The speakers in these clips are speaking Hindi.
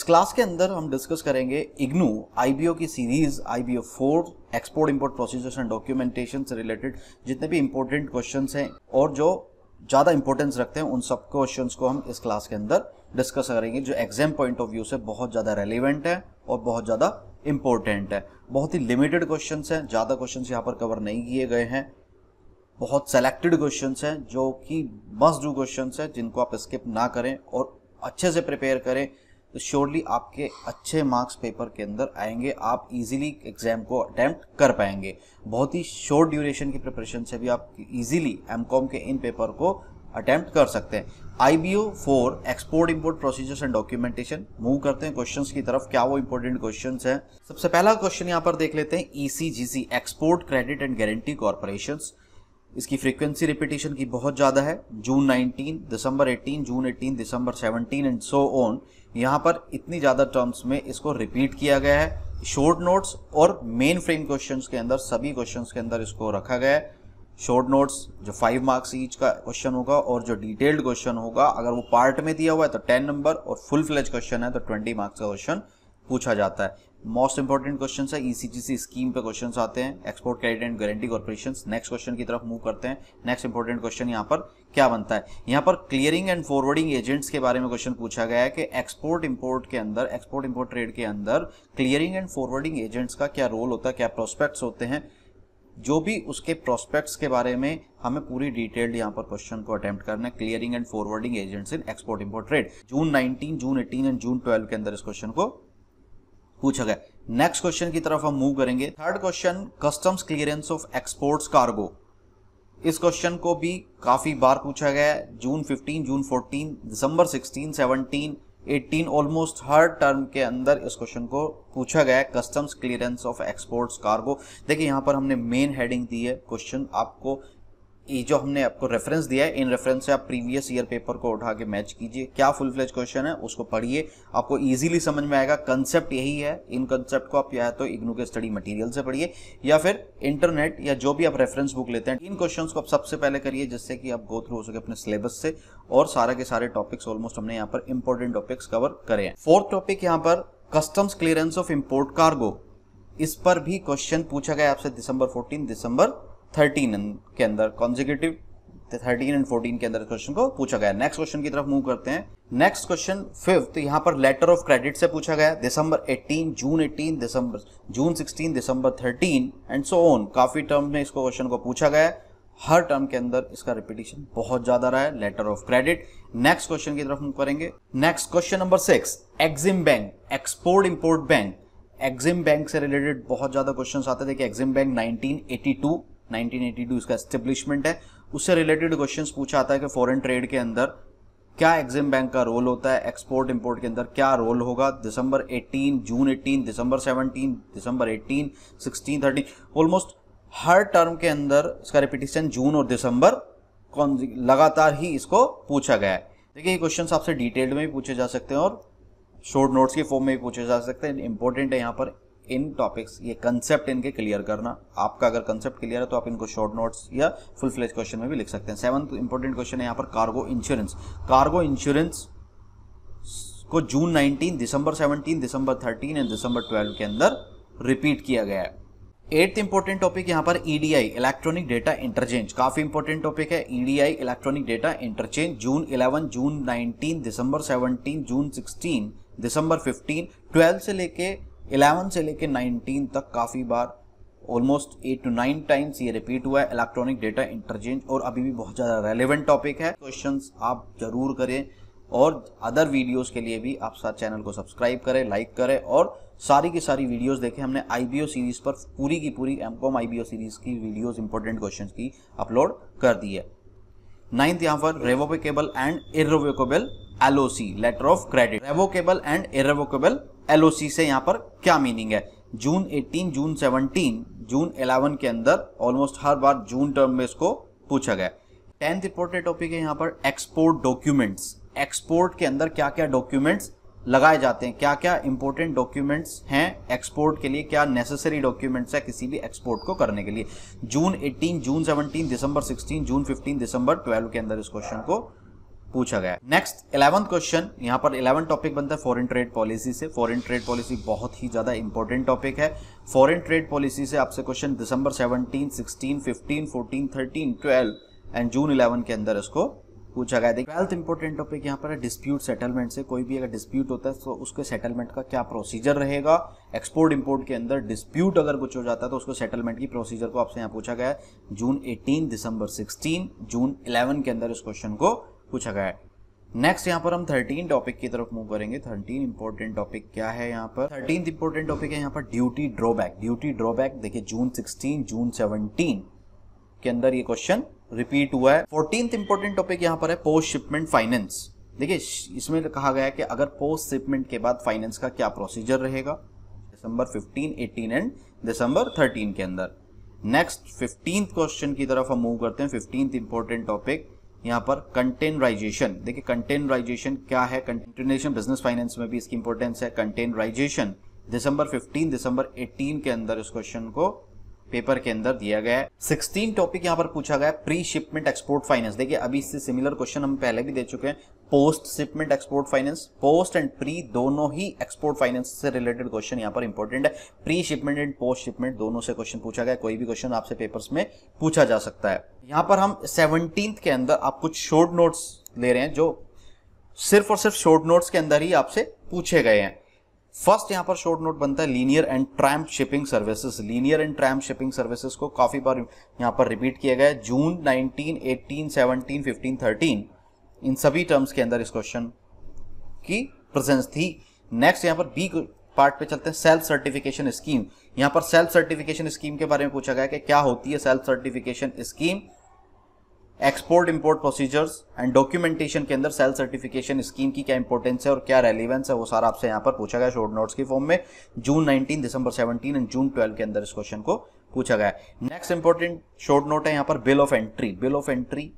इस क्लास के अंदर हम डिस्कस करेंगे इग्नू आईबीओ की series IBO four export import procedures and documentation से रिलेटेड जितने भी इंपॉर्टेंट क्वेश्चन हैं और जो ज़्यादा इंपॉर्टेंस रखते हैं उन सब क्वेश्चन को हम इस क्लास के अंदर डिस्कस करेंगे जो एग्जाम पॉइंट ऑफ व्यू से बहुत ज़्यादा रेलिवेंट है और बहुत ज़्यादा इंपॉर्टेंट है बहुत ही लिमिटेड क्वेश्चन हैं ज़्यादा क्वेश्चन यहाँ पर कवर नहीं किए गए हैं बहुत सेलेक्टेड क्वेश्चन हैं जो कि मस्ट डू क्वेश्चन हैं जिनको आप स्किप ना करें और अच्छे से प्रिपेयर करें तो श्योरली आपके अच्छे मार्क्स पेपर के अंदर आएंगे आप इजीली एग्जाम को अटैम्प्ट कर पाएंगे बहुत ही शॉर्ट ड्यूरेशन की प्रिपरेशन से भी आप इजीली एम के इन पेपर को अटैम्प्ट कर सकते हैं I B O four export import procedures and documentation move करते हैं क्वेश्चन की तरफ क्या वो इंपॉर्टेंट क्वेश्चन है सबसे पहला क्वेश्चन यहाँ पर देख लेते हैं E C G C export credit and guarantee corporation इसकी फ्रीक्वेंसी रिपीटेशन की बहुत ज़्यादा है जून 19, दिसंबर 18, June 18, December 17 and so on यहाँ पर इतनी ज़्यादा टर्म्स में इसको रिपीट किया गया है शॉर्ट नोट्स और मेन फ्रेम क्वेश्चंस के अंदर सभी क्वेश्चंस के अंदर इसको रखा गया है शॉर्ट नोट्स जो फाइव मार्क्स ईच का क्वेश्चन होगा और जो डिटेल्ड क्वेश्चन होगा अगर वो पार्ट में दिया हुआ है तो टेन नंबर और फुल फ्लेज क्वेश्चन है तो ट्वेंटी मार्क्स का क्वेश्चन पूछा जाता है मोस्ट इंपॉर्टेंट क्वेश्चन है ईसीजीसी स्कीम पे क्वेश्चन आते हैं export credit and guarantee corporation next question की तरफ मूव करते हैं नेक्स्ट इंपॉर्टेंट क्वेश्चन यहाँ पर क्या बनता है यहाँ पर क्लियरिंग एंड फॉरवर्डिंग एजेंट्स के बारे में क्वेश्चन पूछा गया है कि एक्सपोर्ट इंपोर्ट के अंदर एक्सपोर्ट इंपोर्ट ट्रेड के अंदर क्लियरिंग एंड फॉरवर्डिंग एजेंट्स का क्या रोल होता है क्या प्रोस्पेक्ट्स होते हैं जो भी उसके प्रोस्पेक्ट्स के बारे में हमें पूरी डिटेल्ड यहाँ पर क्वेश्चन को अटेम्प्ट करना है clearing and forwarding agents in export import trade June 19, June 18 and June 12 के अंदर इस क्वेश्चन को पूछा गया नेक्स्ट क्वेश्चन की तरफ हम मूव करेंगे third question customs clearance of exports cargo इस क्वेश्चन को भी काफी बार पूछा गया जून 15 जून 14 दिसंबर 16 17 18 ऑलमोस्ट हर टर्म के अंदर इस क्वेश्चन को पूछा गया है customs clearance of exports cargo देखिए यहां पर हमने मेन हेडिंग दी है क्वेश्चन आपको ये जो हमने आपको रेफरेंस दिया है इन रेफरेंस से आप प्रीवियस ईयर पेपर को उठा के मैच कीजिए क्या फुल फ्लेज क्वेश्चन है उसको पढ़िए आपको इजीली समझ में आएगा कंसेप्ट यही है इन कंसेप्ट को आप या तो इग्नू के स्टडी मटेरियल से पढ़िए या फिर इंटरनेट या जो भी आप रेफरेंस बुक लेते हैं इन क्वेश्चन को आप सबसे पहले करिए जिससे कि आप गो थ्रू हो सके अपने सिलेबस से और सारा के सारे टॉपिक्स ऑलमोस्ट हमने यहाँ पर इंपॉर्टेंट टॉपिक्स कवर करे हैं फोर्थ टॉपिक यहाँ पर customs clearance of import cargo इस पर भी क्वेश्चन पूछा गया आपसे दिसंबर 14 दिसंबर थर्टीन के अंदर कॉन्जिक्यूटिव थर्टीन एंड फोर्टीन के अंदर क्वेश्चन को पूछा गया नेक्स्ट क्वेश्चन की तरफ मूव करते हैं नेक्स्ट क्वेश्चन फिफ्थ यहाँ पर लेटर ऑफ क्रेडिट से पूछा गया दिसंबर 18 जून 18 दिसंबर जून 16 दिसंबर 13 एंड सो ऑन काफी टर्म में इसको क्वेश्चन को पूछा गया हर टर्म के अंदर इसका रिपीटेशन बहुत ज्यादा रहा है letter of credit next question की तरफ हम करेंगे next question number six EXIM bank export import bank EXIM bank से रिलेटेड बहुत ज्यादा क्वेश्चन आते थे कि एक्सिम बैंक नाइनटीन 1982 इसका एस्टेब्लिशमेंट है उससे रिलेटेड क्वेश्चन पूछा आता है कि फॉरेन ट्रेड के अंदर क्या एग्जिम बैंक का रोल होता है एक्सपोर्ट इंपोर्ट के अंदर क्या रोल होगा दिसंबर 18 जून 18 दिसंबर 17 दिसंबर 18 16 13 ऑलमोस्ट हर टर्म के अंदर इसका रिपीटेशन जून और दिसंबर कौन लगातार ही इसको पूछा गया है देखिए ये क्वेश्चन आपसे डिटेल्ड में भी पूछे जा सकते हैं और शॉर्ट नोट्स के फॉर्म में भी पूछे जा सकते हैं इंपॉर्टेंट है यहाँ पर इन टॉपिक्स ये कंसेप्ट इनके क्लियर करना आपका अगर कंसेप्ट क्लियर है तो आप इनको शॉर्ट नोट्स या फुल फ्लेज क्वेश्चन में भी लिख सकते हैं सेवंथ इंपॉर्टेंट क्वेश्चन है यहाँ पर कार्गो इंश्योरेंस कार्गो इंश्योरेंस को जून 19, दिसंबर 17, दिसंबर 13 एंड दिसंबर 12 के अंदर रिपीट किया गया है एट्थ इंपॉर्टेंट टॉपिक यहाँ पर ईडीआई इलेक्ट्रॉनिक डेटा इंटरचेंज काफी इंपॉर्टेंट टॉपिक है EDI electronic data interchange June 11, June 19, दिसंबर 17, जून 16, दिसंबर 15, 12 से लेके इलेवन से लेकर नाइनटीन तक काफ़ी बार almost eight two nine times ये रिपीट हुआ है इलेक्ट्रॉनिक डेटा इंटरचेंज और अभी भी बहुत ज़्यादा रेलिवेंट टॉपिक है क्वेश्चन आप जरूर करें और अदर वीडियोस के लिए भी आप साथ चैनल को सब्सक्राइब करें लाइक करें और सारी की सारी वीडियोस देखें हमने आईबीओ सीरीज पर पूरी की पूरी एम कॉम आईबीओ सीरीज की वीडियोज इंपॉर्टेंट क्वेश्चन की अपलोड कर दी है नाइन्थ यहाँ पर revocable and irrevocable LOC letter of credit revocable and irrevocable LOC से यहाँ पर क्या मीनिंग है जून 18 जून 17 जून 11 के अंदर ऑलमोस्ट हर बार जून टर्म में इसको पूछा गया टेंथ इंपोर्टेंट टॉपिक है यहाँ पर एक्सपोर्ट डॉक्यूमेंट्स एक्सपोर्ट के अंदर क्या क्या डॉक्यूमेंट्स लगाए जाते हैं क्या क्या इंपोर्टेंट डॉक्यूमेंट्स हैं एक्सपोर्ट के लिए क्या नेसेसरी डॉक्यूमेंट्स है किसी भी एक्सपोर्ट को करने के लिए जून 18 जून 17 दिसंबर 16 जून 15 दिसंबर 12 के अंदर इस क्वेश्चन को पूछा गया नेक्स्ट इलेवंथ क्वेश्चन यहाँ पर इलेवन टॉपिक बनता है फॉरेन ट्रेड पॉलिसी से फॉरेन ट्रेड पॉलिसी बहुत ही ज्यादा इंपॉर्टेंट टॉपिक है फॉरेन ट्रेड पॉलिसी से आपसे क्वेश्चन दिसंबर seventeen sixteen fifteen fourteen thirteen twelve and June eleven के अंदर इसको पूछा गया देखिए ट्वेल्थ इंपॉर्टेंट टॉपिक यहाँ पर है डिस्प्यूट सेटलमेंट से कोई भी अगर डिस्प्यूट होता है तो उसके सेटलमेंट का क्या प्रोसीजर रहेगा एक्सपोर्ट इंपोर्ट के अंदर डिस्प्यूट अगर कुछ हो जाता है तो उसको सेटलमेंट की प्रोसीजर को आपसे यहाँ पूछा गया है जून 18 दिसंबर 16 जून 11 के अंदर इस क्वेश्चन को पूछा गया है नेक्स्ट यहाँ पर हम थर्टीन टॉपिक की तरफ मूव करेंगे थर्टीन इंपॉर्टेंट टॉपिक क्या है यहाँ पर थर्टीन इंपॉर्टेंट टॉपिक है यहाँ पर ड्यूटी ड्रॉबैक ड्यूटी ड्रॉबैक देखिए जून सिक्सटीन जून सेवनटीन के अंदर ये क्वेश्चन रिपीट हुआ है फोर्टीन इंपॉर्टेंट टॉपिक यहाँ पर है पोस्ट शिपमेंट फाइनेंस देखिए इसमें कहा गया है कि अगर पोस्ट शिपमेंट के बाद फाइनेंस का क्या प्रोसीजर रहेगा दिसंबर 15, 18 एंड दिसंबर 13 के अंदर नेक्स्ट फिफ्टींथ क्वेश्चन की तरफ हम मूव करते हैं फिफ्टींथ इंपॉर्टेंट टॉपिक यहाँ पर कंटेनराइजेशन देखिए कंटेनराइजेशन क्या है इंटरनेशनल बिजनेस फाइनेंस में भी इसकी इंपॉर्टेंस है कंटेनराइजेशन दिसंबर 15 दिसंबर 18 के अंदर इस क्वेश्चन को पेपर के अंदर दिया गया है सिक्सटीन टॉपिक यहाँ पर पूछा गया प्री शिपमेंट एक्सपोर्ट फाइनेंस देखिए अभी इससे सिमिलर क्वेश्चन हम पहले भी दे चुके हैं post shipment export finance post and pre दोनों ही एक्सपोर्ट फाइनेंस से रिलेटेड क्वेश्चन यहाँ पर इंपॉर्टेंट है pre shipment and post shipment दोनों से क्वेश्चन पूछा गया कोई भी क्वेश्चन आपसे पेपर में पूछा जा सकता है यहाँ पर हम सेवनटीन के अंदर आप कुछ शोर्ट नोट्स ले रहे हैं जो सिर्फ और सिर्फ शोर्ट नोट्स के अंदर ही आपसे पूछे गए हैं फर्स्ट यहाँ पर शॉर्ट नोट बनता है linear and tramp shipping services linear and tramp shipping services को काफ़ी बार यहां पर रिपीट किया गया है जून 19, 18, 17, 15, 13 इन सभी टर्म्स के अंदर इस क्वेश्चन की प्रेजेंस थी नेक्स्ट यहां पर बी पार्ट पे चलते हैं सेल्फ सर्टिफिकेशन स्कीम यहां पर सेल्फ सर्टिफिकेशन स्कीम के बारे में पूछा गया कि क्या होती है self certification scheme export import procedures and documentation के अंदर सेल सर्टिफिकेशन स्कीम की क्या इंपॉर्टेंस है और क्या रेलिवेंस है वो सारा आपसे यहाँ पर पूछा गया शॉर्ट नोट्स की फॉर्म में जून 19 दिसंबर 17 एंड जून 12 के अंदर इस क्वेश्चन को पूछा गया नेक्स्ट इंपॉर्टेंट शॉर्ट नोट है यहाँ पर bill of entry bill of entry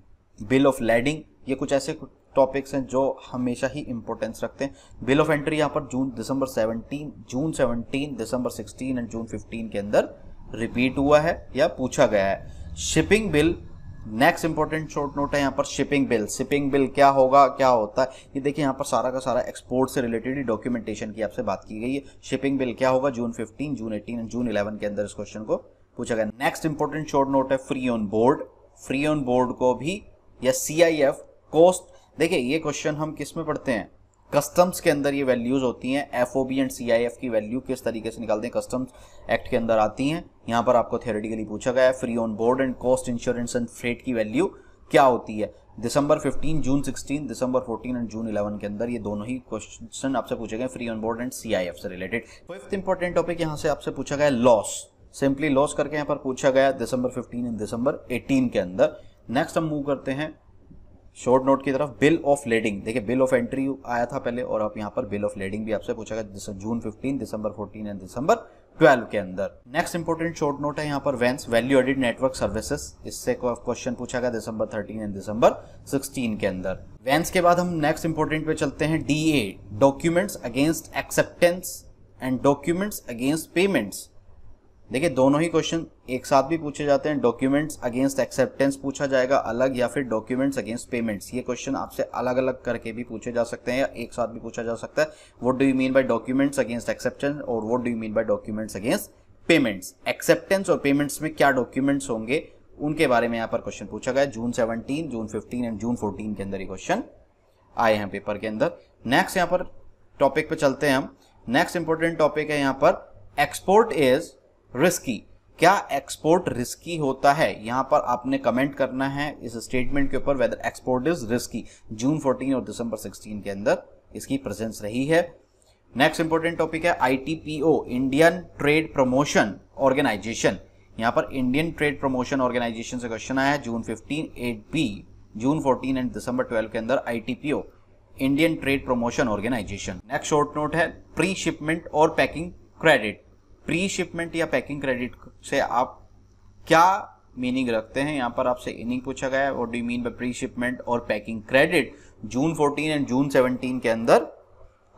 bill of lading ये कुछ ऐसे टॉपिक्स हैं जो हमेशा ही इंपॉर्टेंस रखते हैं बिल ऑफ एंट्री यहाँ पर जून दिसंबर 17 जून 17 दिसंबर 16 एंड जून 15 के अंदर रिपीट हुआ है या पूछा गया है shipping bill next important short note है यहाँ पर शिपिंग बिल शिपिंग बिल क्या होगा क्या होता है ये देखिए यहाँ पर सारा का सारा एक्सपोर्ट से रिलेटेड ही डॉक्यूमेंटेशन की आपसे बात की गई है शिपिंग बिल क्या होगा जून 15 जून 18 एंड जून 11 के अंदर इस क्वेश्चन को पूछा गया नेक्स्ट इंपॉर्टेंट शॉर्ट नोट है free on board free on board को भी या सी आई एफ कॉस्ट ये क्वेश्चन हम किस में पढ़ते हैं कस्टम्स के अंदर ये वैल्यूज़ होती हैं एफ एंड सी की वैल्यू किस तरीके से निकालते हैं कस्टम्स एक्ट के अंदर आती हैं यहाँ पर आपको थियोरेटिकली पूछा गया है free on board and cost insurance and freight की वैल्यू क्या होती है दिसंबर 15, जून 16, दिसंबर 14 एंड जून 11 के अंदर ये दोनों ही क्वेश्चन आपसे पूछे गए free on board and C से रिलेटेड फिफ्थ इंपॉर्टेंट टॉपिक यहाँ से आपसे पूछा गया लॉस सिंपली लॉस करके यहाँ पर पूछा गया दिसंबर फिफ्टीन एंड दिसंबर एटीन के अंदर नेक्स्ट हम मूव करते हैं शॉर्ट नोट की तरफ बिल ऑफ लेडिंग देखिए बिल ऑफ एंट्री आया था पहले और अब यहाँ पर बिल ऑफ लेडिंग भी आपसे पूछा गया जून 15 दिसंबर 14 एंड दिसंबर 12 के अंदर नेक्स्ट इंपॉर्टेंट शॉर्ट नोट है यहाँ पर VANS value added network services इससे क्वेश्चन पूछा गया दिसंबर 13 एंड दिसंबर 16 के अंदर वैंस के बाद हम नेक्स्ट इंपॉर्टेंट पे चलते हैं D documents against acceptance and documents against payments देखिए दोनों ही क्वेश्चन एक साथ भी पूछे जाते हैं डॉक्यूमेंट्स अगेंस्ट एक्सेप्टेंस पूछा जाएगा अलग या फिर डॉक्यूमेंट्स अगेंस्ट पेमेंट्स ये क्वेश्चन आपसे अलग अलग करके भी पूछे जा सकते हैं या एक साथ भी पूछा जा सकता है what do you mean by documents against acceptance और what do you mean by documents against payments acceptance और पेमेंट्स में क्या डॉक्यूमेंट्स होंगे उनके बारे में यहाँ पर क्वेश्चन पूछा गया June seventeen June fifteen and June fourteen के अंदर ये क्वेश्चन आए हैं पेपर के अंदर नेक्स्ट यहाँ पर टॉपिक पे चलते हैं हम नेक्स्ट इंपॉर्टेंट टॉपिक है यहाँ पर एक्सपोर्ट इज रिस्की क्या एक्सपोर्ट रिस्की होता है यहां पर आपने कमेंट करना है इस स्टेटमेंट के ऊपर whether export is risky June 14 और दिसंबर 16 के अंदर इसकी प्रेजेंस रही है नेक्स्ट इंपॉर्टेंट टॉपिक है ITPO Indian trade promotion organisation यहां पर इंडियन ट्रेड प्रमोशन ऑर्गेनाइजेशन से क्वेश्चन आया है June fifteen eight B June fourteen and दिसंबर ट्वेल्व के अंदर ITPO Indian trade promotion organisation next short note है प्री शिपमेंट और पैकिंग क्रेडिट प्री शिपमेंट या पैकिंग क्रेडिट से आप क्या मीनिंग रखते हैं यहाँ पर आपसे इनिंग पूछा गया है और do mean by pre shipment और packing credit June 14 and June 17 के अंदर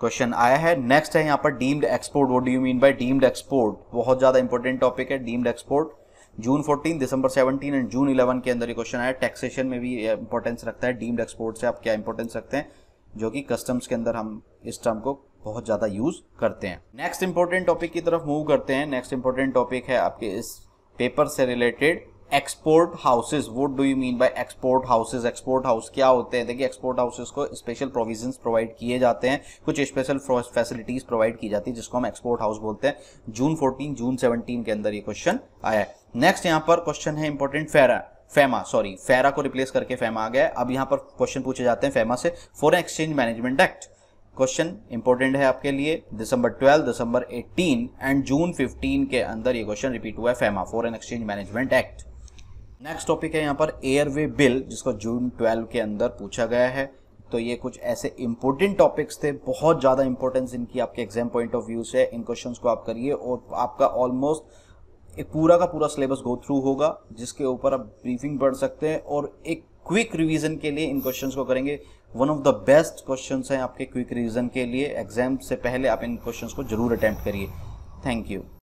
क्वेश्चन आया है नेक्स्ट है यहाँ पर डीम्ड एक्सपोर्ट वो do mean by deemed export बहुत ज्यादा इंपॉर्टेंट टॉपिक है डीम्ड एक्सपोर्ट जून 14 दिसंबर 17 एंड जून 11 के अंदर ये क्वेश्चन आया टैक्सेशन में भी इंपॉर्टेंस रखता है डीम्ड एक्सपोर्ट से आप क्या इंपॉर्टेंस रखते हैं जो कि कस्टम्स के अंदर हम इस टर्म को बहुत ज़्यादा यूज़ करते हैं नेक्स्ट इंपॉर्टेंट टॉपिक की तरफ मूव करते हैं नेक्स्ट इंपॉर्टेंट टॉपिक है आपके इस पेपर से related export houses what do you mean by export houses export house क्या होते हैं देखिए एक्सपोर्ट हाउसेज को स्पेशल प्रोविजन प्रोवाइड किए जाते हैं कुछ स्पेशल फैसिलिटीज प्रोवाइड की जाती है जिसको हम एक्सपोर्ट हाउस बोलते हैं जून 14 जून 17 के अंदर ये क्वेश्चन आया है नेक्स्ट यहाँ पर क्वेश्चन है इंपॉर्टेंट फेरा फेमा सॉरी फेरा को रिप्लेस करके फेमा आ गया अब यहाँ पर क्वेश्चन पूछे जाते हैं फेमा से foreign exchange management act question important है आपके लिए दिसंबर 12, दिसंबर 18 एंड जून 15 के अंदर ये क्वेश्चन रिपीट हुआ है FEMA foreign exchange management act next topic है यहाँ पर एयरवे बिल जिसको जून 12 के अंदर पूछा गया है तो ये कुछ ऐसे इंपॉर्टेंट टॉपिक्स थे बहुत ज़्यादा इंपॉर्टेंस इनकी आपके एग्जाम पॉइंट ऑफ व्यू से इन क्वेश्चन को आप करिए और आपका ऑलमोस्ट एक पूरा का पूरा सिलेबस गो थ्रू होगा जिसके ऊपर आप ब्रीफिंग पढ़ सकते हैं और एक क्विक रिवीजन के लिए इन क्वेश्चंस को करेंगे one of the best questions हैं आपके क्विक रिवीजन के लिए एग्जाम से पहले आप इन क्वेश्चंस को जरूर अटैम्प्ट करिए थैंक यू